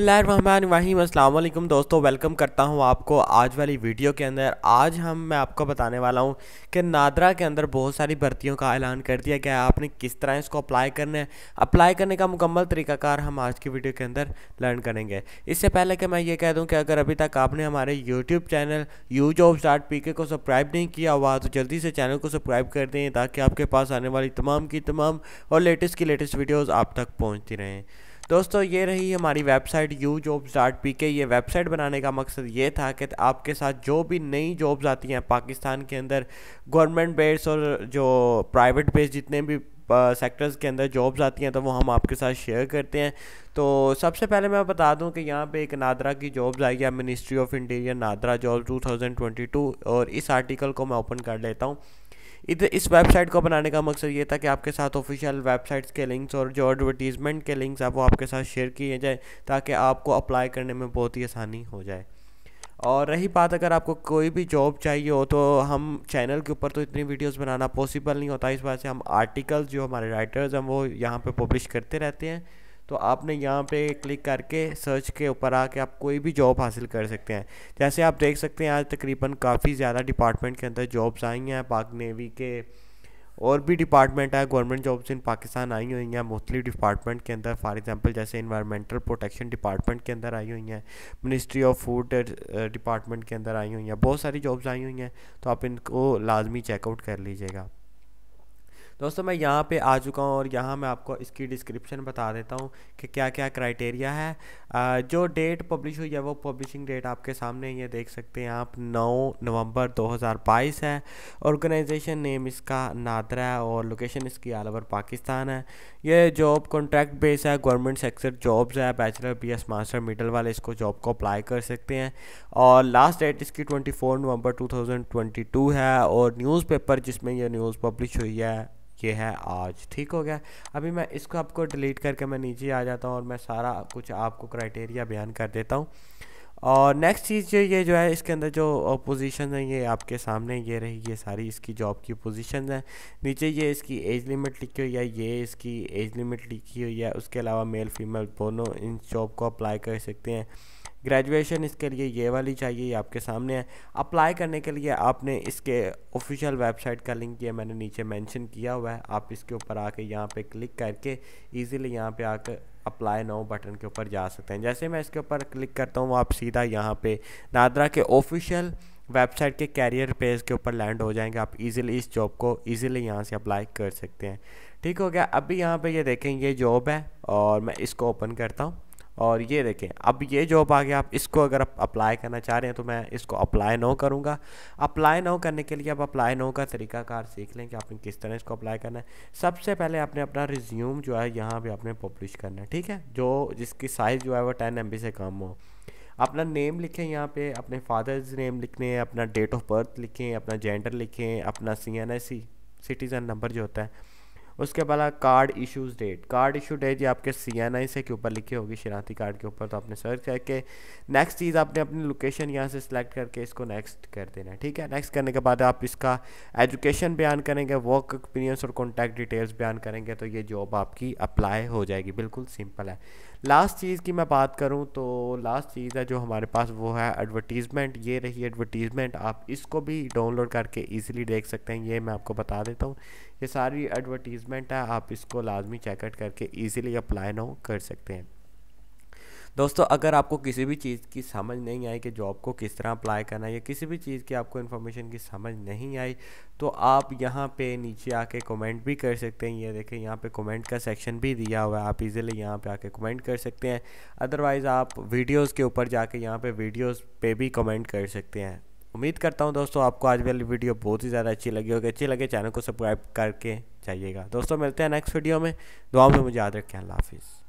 अल्लाम दोस्तों वेलकम करता हूं आपको आज वाली वीडियो के अंदर आज हम मैं आपको बताने वाला हूं कि नादरा के अंदर बहुत सारी भर्तियों का ऐलान कर दिया गया है आपने किस तरह इसको अप्लाई करना है अप्लाई करने का मुकम्मल तरीकाकार हम आज की वीडियो के अंदर लर्न करेंगे इससे पहले कि मैं ये कह दूँ कि अगर अभी तक आपने हमारे YouTube channel U job start P K को सब्सक्राइब नहीं किया हुआ तो जल्दी से चैनल को सब्सक्राइब कर दें ताकि आपके पास आने वाली तमाम की तमाम और लेटेस्ट की लेटेस्ट वीडियोज़ आप तक पहुँचती रहें दोस्तों ये रही हमारी website U jobs dot P K ये वेबसाइट बनाने का मकसद ये था कि आपके साथ जो भी नई जॉब्स आती हैं पाकिस्तान के अंदर गवर्नमेंट बेस्ड और जो प्राइवेट बेस्ड जितने भी सेक्टर्स के अंदर जॉब्स आती हैं तो वो हम आपके साथ शेयर करते हैं तो सबसे पहले मैं बता दूं कि यहाँ पे एक नादरा की जॉब्स आई है ministry of interior NADRA job 2022 और इस आर्टिकल को मैं ओपन कर लेता हूँ इधर इस वेबसाइट को बनाने का मकसद ये था कि आपके साथ ऑफिशियल वेबसाइट्स के लिंक्स और जो एडवर्टीज़मेंट के लिंक्स आप वो आपके साथ शेयर किए जाए ताकि आपको अप्लाई करने में बहुत ही आसानी हो जाए और रही बात अगर आपको कोई भी जॉब चाहिए हो तो हम चैनल के ऊपर तो इतनी वीडियोस बनाना पॉसिबल नहीं होता इस वजह से हम आर्टिकल्स जो हमारे राइटर्स हैं वो यहाँ पे पब्लिश करते रहते हैं तो आपने यहाँ पे क्लिक करके सर्च के ऊपर आके आप कोई भी जॉब हासिल कर सकते हैं जैसे आप देख सकते हैं आज तकरीबन काफ़ी ज़्यादा डिपार्टमेंट के अंदर जॉब्स आई हैं पाक नेवी के और भी डिपार्टमेंट है गवर्नमेंट जॉब्स इन पाकिस्तान आई हुई हैं मुख्तलि डिपार्टमेंट के अंदर फॉर एग्जांपल जैसे इन्वायरमेंटल प्रोटेक्शन डिपार्टमेंट के अंदर आई हुई हैं मिनिस्ट्री ऑफ फूड डिपार्टमेंट के अंदर आई हुई हैं बहुत सारी जॉब्स आई हुई हैं तो आप इनको लाजमी चेकआउट कर लीजिएगा दोस्तों मैं यहाँ पे आ चुका हूँ और यहाँ मैं आपको इसकी डिस्क्रिप्शन बता देता हूँ कि क्या क्या क्राइटेरिया है जो डेट पब्लिश हुई है वो पब्लिशिंग डेट आपके सामने ये देख सकते हैं आप 9 नवंबर 2022 है ऑर्गेनाइजेशन नेम इसका नादरा है और लोकेशन इसकी ऑल ओवर पाकिस्तान है ये जॉब कॉन्ट्रैक्ट बेस है गवर्नमेंट सेक्टर जॉब्स है bachelor B S master middle वाले इसको जॉब को अप्लाई कर सकते हैं और लास्ट डेट इसकी 24 नवंबर टू है और न्यूज़ जिसमें यह न्यूज़ पब्लिश हुई है ये है आज ठीक हो गया अभी मैं इसको आपको डिलीट करके मैं नीचे आ जाता हूँ और मैं सारा कुछ आपको क्राइटेरिया बयान कर देता हूँ और नेक्स्ट चीज़ ये जो है इसके अंदर जो पोजीशन है ये आपके सामने ये रही ये सारी इसकी जॉब की पोजीशन है नीचे ये इसकी एज लिमिट लिखी हुई है ये इसकी एज लिमिट लिखी हुई है उसके अलावा मेल फीमेल दोनों इन जॉब को अप्लाई कर सकते हैं ग्रेजुएशन इसके लिए ये वाली चाहिए ये आपके सामने है अप्लाई करने के लिए आपने इसके ऑफिशियल वेबसाइट का लिंक ये मैंने नीचे मेंशन किया हुआ है आप इसके ऊपर आके यहाँ पे क्लिक करके इजीली यहाँ पे आकर अप्लाई नो बटन के ऊपर जा सकते हैं जैसे मैं इसके ऊपर क्लिक करता हूँ आप सीधा यहाँ पर दादरा के ऑफिशियल वेबसाइट के कैरियर पेज के ऊपर लैंड हो जाएंगे आप इजीली इस जॉब को इजीली यहाँ से अप्लाई कर सकते हैं ठीक हो गया अभी यहाँ पे ये यह देखें ये जॉब है और मैं इसको ओपन करता हूँ और ये देखें अब ये जॉब आ गया आप इसको अगर आप अप्लाई करना चाह रहे हैं तो मैं इसको अप्लाई नो करूँगा अप्लाई नो करने के लिए आप अप्लाई नो का तरीकाकार सीख लें कि आपने किस तरह इसको अप्लाई करना है सबसे पहले आपने अपना रिज्यूम जो है यहाँ पर आपने पब्लिश करना है ठीक है जो जिसकी साइज़ जो है वो टेन एम से कम हो अपना नेम लिखें यहाँ पे अपने फादर्स नेम लिखने अपना डेट ऑफ बर्थ लिखें अपना जेंडर लिखें अपना C N C citizen number जो होता है उसके बाद card issues date card issue date ये आपके सी एन आई से के ऊपर लिखी होगी शिनाती कार्ड के ऊपर तो आपने सर्च करके नेक्स्ट चीज़ आपने अपनी लोकेशन यहाँ से सिलेक्ट करके इसको नेक्स्ट कर देना है ठीक है नेक्स्ट करने के बाद आप इसका एजुकेशन बयान करेंगे वर्क एक्सपीरियंस और कॉन्टैक्ट डिटेल्स बयान करेंगे तो ये जॉब आपकी अप्लाई हो जाएगी बिल्कुल सिंपल है लास्ट चीज़ की मैं बात करूँ तो लास्ट चीज़ है जो हमारे पास वो है एडवर्टीज़मेंट ये रही एडवर्टीज़मेंट आप इसको भी डाउनलोड करके ईजिली देख सकते हैं ये मैं आपको बता देता हूँ ये सारी एडवर्टीज़मेंट ट्रीटमेंट है आप इसको लाजमी चेकआउट करके ईजिली अप्लाई ना कर सकते हैं दोस्तों अगर आपको किसी भी चीज़ की समझ नहीं आई कि जॉब को किस तरह अप्लाई करना है या किसी भी चीज़ की आपको इन्फॉर्मेशन की समझ नहीं आई तो आप यहाँ पे नीचे आके कमेंट भी कर सकते हैं ये देखें यहाँ पे कमेंट का सेक्शन भी दिया हुआ है आप इजीली यहाँ पे आके कमेंट कर सकते हैं अदरवाइज़ आप वीडियोज़ के ऊपर जाके यहाँ पे वीडियोज़ पे भी कमेंट कर सकते हैं उम्मीद करता हूँ दोस्तों आपको आज वाली वीडियो बहुत ही ज़्यादा अच्छी लगी होगी अच्छी लगे चैनल को सब्सक्राइब करके जाइएगा दोस्तों मिलते हैं नेक्स्ट वीडियो में दुआ में मुझे याद रखें अल्लाह हाफिज़